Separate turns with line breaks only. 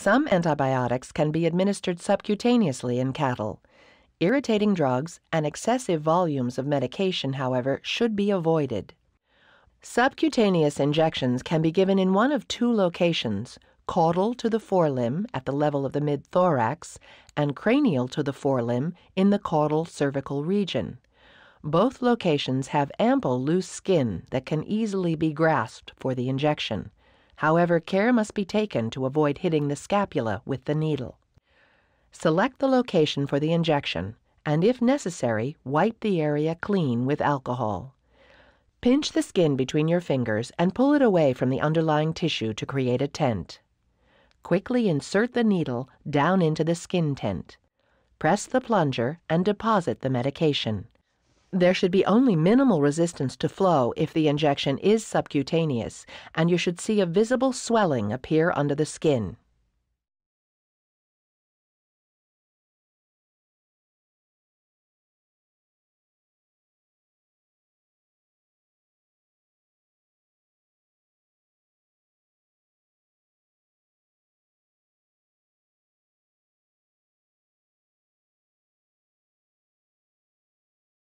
Some antibiotics can be administered subcutaneously in cattle. Irritating drugs and excessive volumes of medication, however, should be avoided. Subcutaneous injections can be given in one of two locations caudal to the forelimb at the level of the mid thorax and cranial to the forelimb in the caudal cervical region. Both locations have ample loose skin that can easily be grasped for the injection. However, care must be taken to avoid hitting the scapula with the needle. Select the location for the injection and, if necessary, wipe the area clean with alcohol. Pinch the skin between your fingers and pull it away from the underlying tissue to create a tent. Quickly insert the needle down into the skin tent. Press the plunger and deposit the medication. There should be only minimal resistance to flow if the injection is subcutaneous, and you should see a visible swelling appear under the
skin.